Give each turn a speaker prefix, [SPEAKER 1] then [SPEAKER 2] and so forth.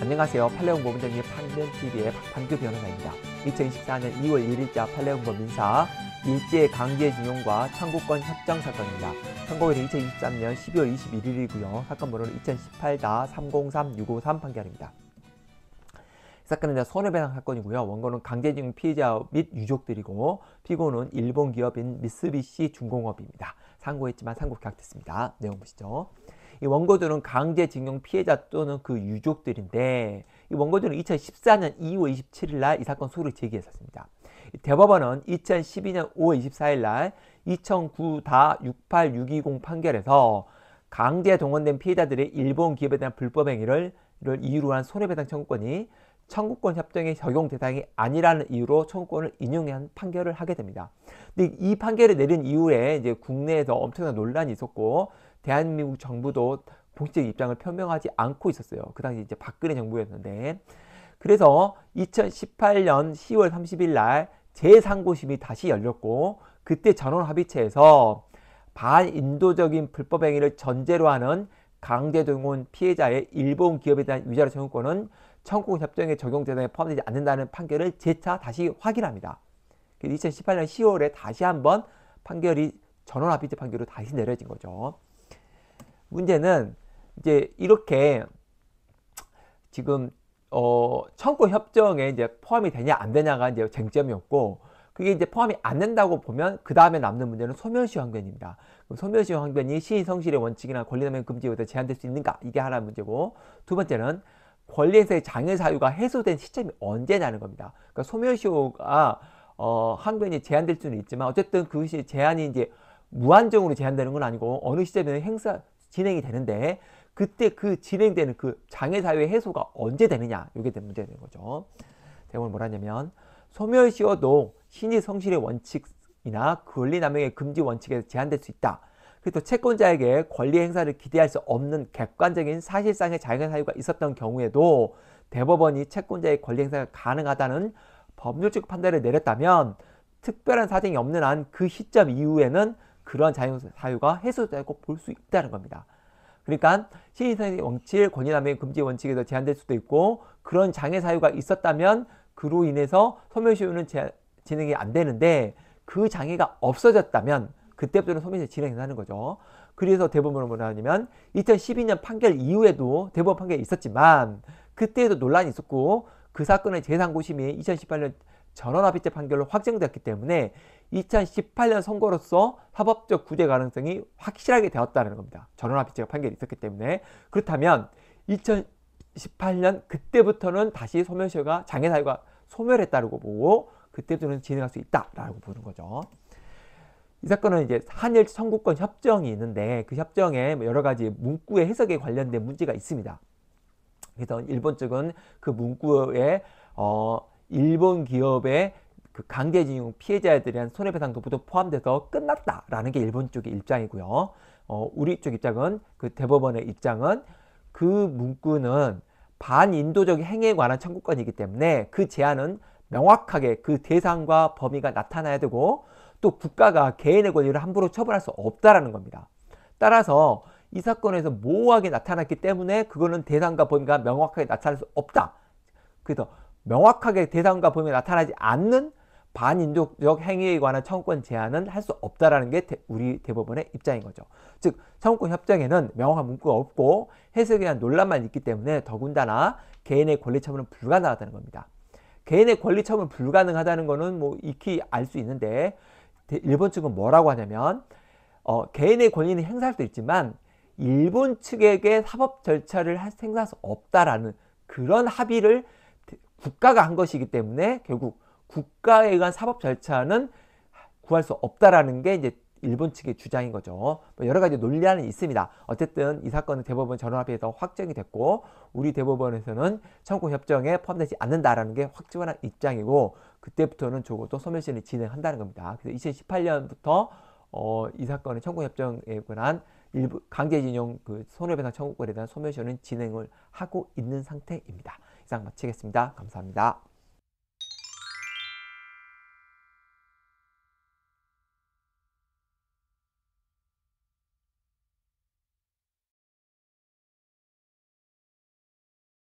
[SPEAKER 1] 안녕하세요. 팔레온법원장의 판변TV의 박판규 변호사입니다. 2024년 2월 1일자 팔레온법 민사 일제 강제징용과 청구권 협정 사건입니다. 선고일은 2023년 12월 21일이고요. 사건 번호는 2018-303-653 판결입니다. 사건은 손해배상 사건이고요. 원고는 강제징용 피해자 및 유족들이고 피고는 일본 기업인 미쓰비시 중공업입니다. 상고했지만 상고 계약됐습니다. 내용 보시죠. 이 원고들은 강제징용 피해자 또는 그 유족들인데 이 원고들은 2014년 2월 27일 날 이 사건 소를 제기했었습니다. 대법원은 2012년 5월 24일 날2009 68620 판결에서 강제 동원된 피해자들의 일본 기업에 대한 불법 행위를 이유로 한 손해배상 청구권이 청구권 협정의 적용 대상이 아니라는 이유로 청구권을 인용한 판결을 하게 됩니다. 근데 이 판결을 내린 이후에 이제 국내에서 엄청난 논란이 있었고 대한민국 정부도 공식 적 입장을 표명하지 않고 있었어요. 그 당시 이제 박근혜 정부였는데 그래서 2018년 10월 30일 날 재상고심이 다시 열렸고 그때 전원 합의체에서 반인도적인 불법 행위를 전제로 하는 강제동원 피해자의 일본 기업에 대한 위자료 청구권은 청구 협정의 적용 대상에 포함되지 않는다는 판결을 재차 다시 확인합니다. 2018년 10월에 다시 한번 판결이 전원 합의체 판결로 다시 내려진 거죠. 문제는 이제 이렇게 지금 어, 청구 협정에 이제 포함이 되냐 안 되냐가 이제 쟁점이었고 그게 이제 포함이 안 된다고 보면 그 다음에 남는 문제는 소멸시효 항변입니다. 그 소멸시효 항변이 시인 성실의 원칙이나 권리남용 금지에 의해 제한될 수 있는가 이게 하나 의 문제고 두 번째는 권리에서의 장애 사유가 해소된 시점이 언제냐는 겁니다. 그러니까 소멸시효가 어, 항변이 제한될 수는 있지만 어쨌든 그것이 제한이 이제 무한정으로 제한되는 건 아니고 어느 시점에는 행사 진행이 되는데 그때 그 진행되는 그장애사유의 해소가 언제 되느냐 이게 문제가 되는 거죠. 대본을 뭐라냐면 소멸시효도 신의성실의 원칙이나 권리남용의 금지 원칙에 제한될 수 있다. 그리고 채권자에게 권리 행사를 기대할 수 없는 객관적인 사실상의 자유 사유가 있었던 경우에도 대법원이 채권자의 권리 행사가 가능하다는 법률적 판단을 내렸다면 특별한 사정이 없는 한 그 시점 이후에는 그러한 자유사유가 해소되고 볼 수 있다는 겁니다. 그러니까 시인의 원칙, 권위남용 금지 원칙에서 제한될 수도 있고 그런 장애 사유가 있었다면 그로 인해서 소멸시효는 진행이 안 되는데 그 장애가 없어졌다면 그때부터는 소멸시효 진행이 하는 거죠. 그래서 대법원은 뭐냐면 2012년 판결 이후에도 대법원 판결이 있었지만 그때에도 논란이 있었고 그 사건의 제3고심이 2018년 전원합의체 판결로 확정되었기 때문에 2018년 선거로서 사법적 구제 가능성이 확실하게 되었다는 겁니다. 전원합의체가 판결이 있었기 때문에 그렇다면 2018년 그때부터는 다시 소멸시효가 장애 사유가 소멸했다고 보고 그때부터는 진행할 수 있다라고 보는 거죠. 이 사건은 이제 한일 청구권 협정이 있는데 그 협정에 뭐 여러 가지 문구의 해석에 관련된 문제가 있습니다. 그래서 일본 측은 그 문구에 어, 일본 기업의 그 강제징용 피해자에 들 대한 손해배상 도부도 포함돼서 끝났다라는 게 일본 쪽의 입장이고요. 어, 우리 쪽 입장은 그 대법원의 입장은 그 문구는 반인도적 행위에 관한 청구권이기 때문에 그제안은 명확하게 그 대상과 범위가 나타나야 되고 또 국가가 개인의 권리를 함부로 처벌할 수 없다라는 겁니다. 따라서 이 사건에서 모호하게 나타났기 때문에 그거는 대상과 범위가 명확하게 나타날 수 없다. 그래서 명확하게 대상과 범위에 나타나지 않는 반인족적 행위에 관한 청구권 제한은 할 수 없다라는 게 우리 대법원의 입장인 거죠. 즉 청구권 협정에는 명확한 문구가 없고 해석에 대한 논란만 있기 때문에 더군다나 개인의 권리 처분은 불가능하다는 겁니다. 개인의 권리 처분 불가능하다는 거는 뭐 익히 알 수 있는데 일본 측은 뭐라고 하냐면 어, 개인의 권리는 행사할 수 있지만 일본 측에게 사법 절차를 행사할 수 없다라는 그런 합의를 국가가 한 것이기 때문에 결국 국가에 의한 사법 절차는 구할 수 없다라는 게 이제 일본 측의 주장인 거죠. 뭐 여러 가지 논리안은 있습니다. 어쨌든 이 사건은 대법원 전원합의에서 확정이 됐고 우리 대법원에서는 청구협정에 포함되지 않는다라는 게 확정한 입장이고 그때부터는 적어도 소멸시효를 진행한다는 겁니다. 그래서 2018년부터 어, 이 사건의 청구협정에 관한 일부 강제진용그 손해배상 청구권에 대한 소멸시효는 진행을 하고 있는 상태입니다. 이상 마치겠습니다. 감사합니다.